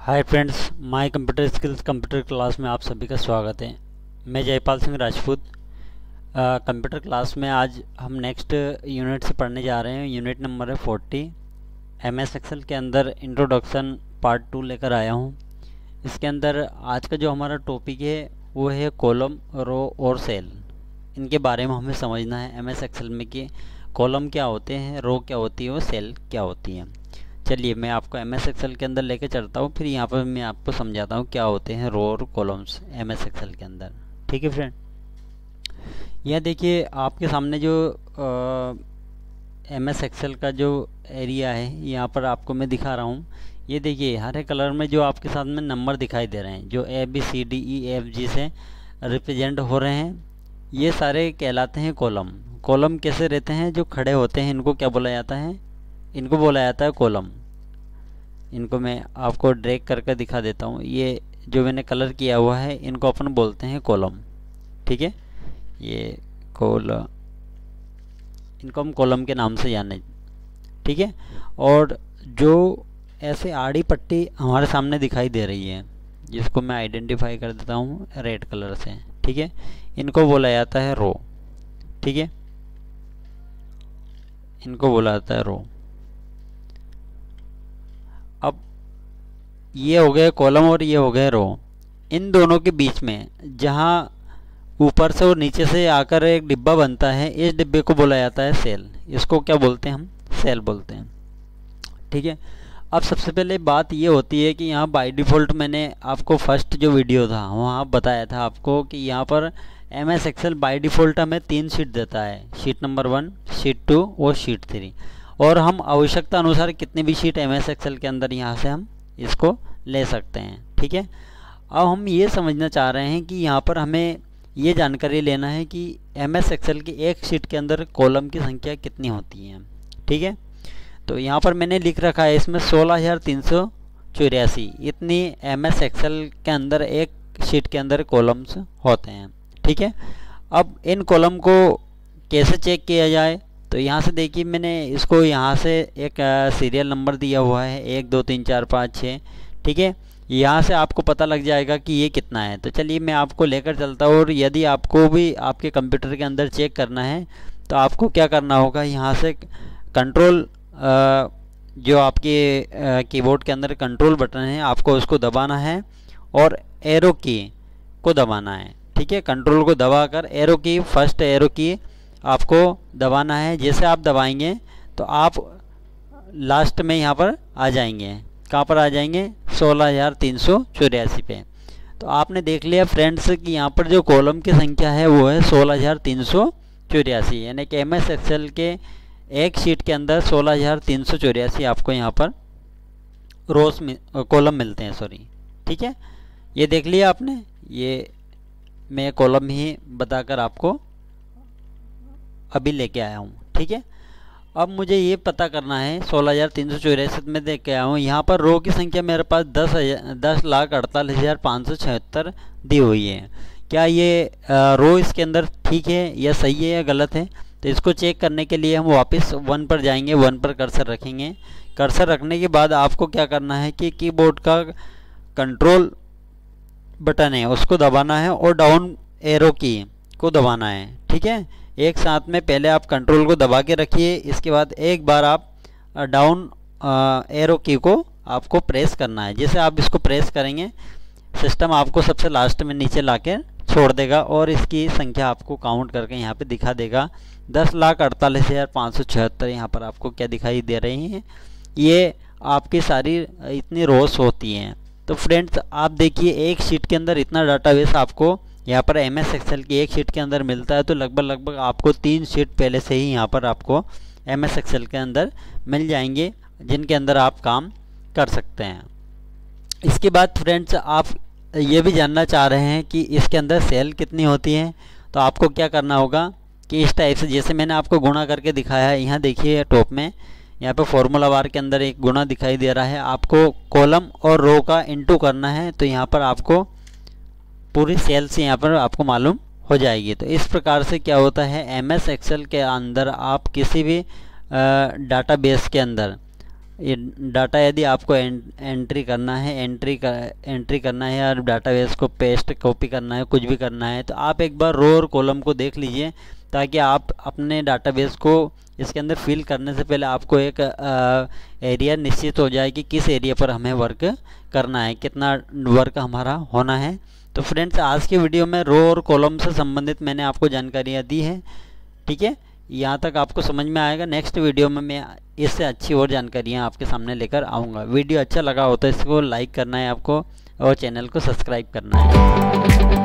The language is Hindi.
hi friends my computer skills computer class में आप सभी का स्वागत है मैं जयपाल सिंह राजपूत कंप्यूटर क्लास में आज हम नेक्स्ट यूनिट से पढ़ने जा रहे हैं यूनिट नंबर है फोर्टी एम एस एक्सेल के अंदर इंट्रोडक्शन पार्ट टू लेकर आया हूँ इसके अंदर आज का जो हमारा टॉपिक है वो है कॉलम रो और सेल इनके बारे में हमें समझना है एम एस एक्सेल में कि कॉलम क्या होते हैं रो क्या होती है और सेल क्या होती है चलिए मैं आपको एम एस एक्सएल के अंदर लेके चलता हूँ फिर यहाँ पर मैं आपको समझाता हूँ क्या होते हैं रो और कॉलम्स एम एस एक्सएल के अंदर ठीक है फ्रेंड यह देखिए आपके सामने जो एम एस एक्सएल का जो एरिया है यहाँ पर आपको मैं दिखा रहा हूँ ये देखिए हरे कलर में जो आपके साथ में नंबर दिखाई दे रहे हैं जो A B C D E F G से रिप्रेजेंट हो रहे हैं ये सारे कहलाते हैं कॉलम कॉलम कैसे रहते हैं जो खड़े होते हैं इनको क्या बोला जाता है इनको बोला जाता है कॉलम इनको मैं आपको ड्रैग करके दिखा देता हूँ ये जो मैंने कलर किया हुआ है इनको अपन बोलते हैं कॉलम ठीक है ये कोल इनको हम कॉलम के नाम से जाने ठीक है और जो ऐसे आड़ी पट्टी हमारे सामने दिखाई दे रही है जिसको मैं आइडेंटिफाई कर देता हूँ रेड कलर से ठीक है इनको बोला जाता है रो ठीक है इनको बोला जाता है रो अब ये हो गए कॉलम और ये हो गए रो इन दोनों के बीच में जहाँ ऊपर से और नीचे से आकर एक डिब्बा बनता है इस डिब्बे को बोला जाता है सेल इसको क्या बोलते हैं हम सेल बोलते हैं ठीक है अब सबसे पहले बात ये होती है कि यहाँ बाय डिफ़ॉल्ट मैंने आपको फर्स्ट जो वीडियो था वहाँ बताया था आपको कि यहाँ पर M S Excel by default हमें तीन शीट देता है sheet number one sheet two और शीट थ्री और हम आवश्यकता अनुसार कितनी भी शीट एम एस के अंदर यहाँ से हम इसको ले सकते हैं ठीक है अब हम ये समझना चाह रहे हैं कि यहाँ पर हमें ये जानकारी लेना है कि एम एस एक्सएल की एक शीट के अंदर कॉलम की संख्या कितनी होती है ठीक है तो यहाँ पर मैंने लिख रखा है इसमें सोलह हज़ार तीन सौ चौरासी इतनी एम एस एक्सेल के अंदर एक शीट के अंदर कॉलम्स होते हैं ठीक है अब इन कॉलम को कैसे चेक किया जाए तो यहाँ से देखिए मैंने इसको यहाँ से एक सीरियल नंबर दिया हुआ है एक दो तीन चार पाँच छः ठीक है यहाँ से आपको पता लग जाएगा कि ये कितना है तो चलिए मैं आपको लेकर चलता हूँ और यदि आपको भी आपके कंप्यूटर के अंदर चेक करना है तो आपको क्या करना होगा यहाँ से कंट्रोल जो आपके कीबोर्ड के अंदर कंट्रोल बटन है आपको उसको दबाना है और एरो की को दबाना है ठीक है कंट्रोल को दबा कर एरो की फर्स्ट एरो की आपको दबाना है जैसे आप दबाएंगे तो आप लास्ट में यहाँ पर आ जाएंगे कहाँ पर आ जाएंगे सोलह हज़ार तीन सौ चौरासी पे तो आपने देख लिया फ्रेंड्स कि यहाँ पर जो कॉलम की संख्या है वो है सोलह हज़ार तीन सौ चौरासी यानी कि एम एस के एक शीट के अंदर सोलह हज़ार तीन सौ चौरासी आपको यहाँ पर रोस में कॉलम मिलते हैं सॉरी ठीक है ये देख लिया आपने ये मैं कॉलम ही बताकर आपको अभी लेके आया हूँ ठीक है अब मुझे ये पता करना है सोलह हज़ार तीन सौ में देख के आया हूँ यहाँ पर रो की संख्या मेरे पास दस हज़ार दस लाख अड़तालीस हज़ार पाँच सौ छिहत्तर दी हुई है क्या ये रो इसके अंदर ठीक है या सही है या गलत है तो इसको चेक करने के लिए हम वापस वन पर जाएंगे वन पर कर्सर रखेंगे कर्सर रखने के बाद आपको क्या करना है कि कीबोर्ड का कंट्रोल बटन है उसको दबाना है और डाउन एरो की को दबाना है ठीक है एक साथ में पहले आप कंट्रोल को दबा के रखिए इसके बाद एक बार आप डाउन एरो की को आपको प्रेस करना है जैसे आप इसको प्रेस करेंगे सिस्टम आपको सबसे लास्ट में नीचे ला छोड़ देगा और इसकी संख्या आपको काउंट करके यहाँ पे दिखा देगा दस लाख अड़तालीस हज़ार पाँच सौ छिहत्तर यहाँ पर आपको क्या दिखाई दे रही हैं ये आपकी सारी इतनी रोस होती हैं तो फ्रेंड्स आप देखिए एक शीट के अंदर इतना डाटाबेस आपको यहाँ पर एम एस एक्सेल की एक शीट के अंदर मिलता है तो लगभग लगभग आपको तीन शीट पहले से ही यहाँ पर आपको एम एस एक्सेल के अंदर मिल जाएंगे जिनके अंदर आप काम कर सकते हैं इसके बाद फ्रेंड्स आप ये भी जानना चाह रहे हैं कि इसके अंदर सेल कितनी होती है तो आपको क्या करना होगा कि इस टाइप से जैसे मैंने आपको गुणा करके दिखाया है यहाँ देखिए टॉप में यहाँ पर फॉर्मूला बार के अंदर एक गुणा दिखाई दे रहा है आपको कॉलम और रो का इंटू करना है तो यहाँ पर आपको पूरी सेल्स यहाँ पर आपको मालूम हो जाएगी तो इस प्रकार से क्या होता है एम एस एक्सेल के अंदर आप किसी भी डाटा बेस के अंदर ये डाटा यदि आपको एंट्री करना है एंट्री कर, एंट्री करना है और बेस को पेस्ट कॉपी करना है कुछ भी करना है तो आप एक बार रो और कॉलम को देख लीजिए ताकि आप अपने डाटा बेस को इसके अंदर फिल करने से पहले आपको एक आ, एरिया निश्चित हो जाए कि किस एरिया पर हमें वर्क करना है कितना वर्क हमारा होना है तो फ्रेंड्स आज के वीडियो में रो और कॉलम से संबंधित मैंने आपको जानकारियाँ दी हैं ठीक है यहाँ तक आपको समझ में आएगा नेक्स्ट वीडियो में मैं इससे अच्छी और जानकारियाँ आपके सामने लेकर आऊँगा वीडियो अच्छा लगा हो तो इसको लाइक करना है आपको और चैनल को सब्सक्राइब करना है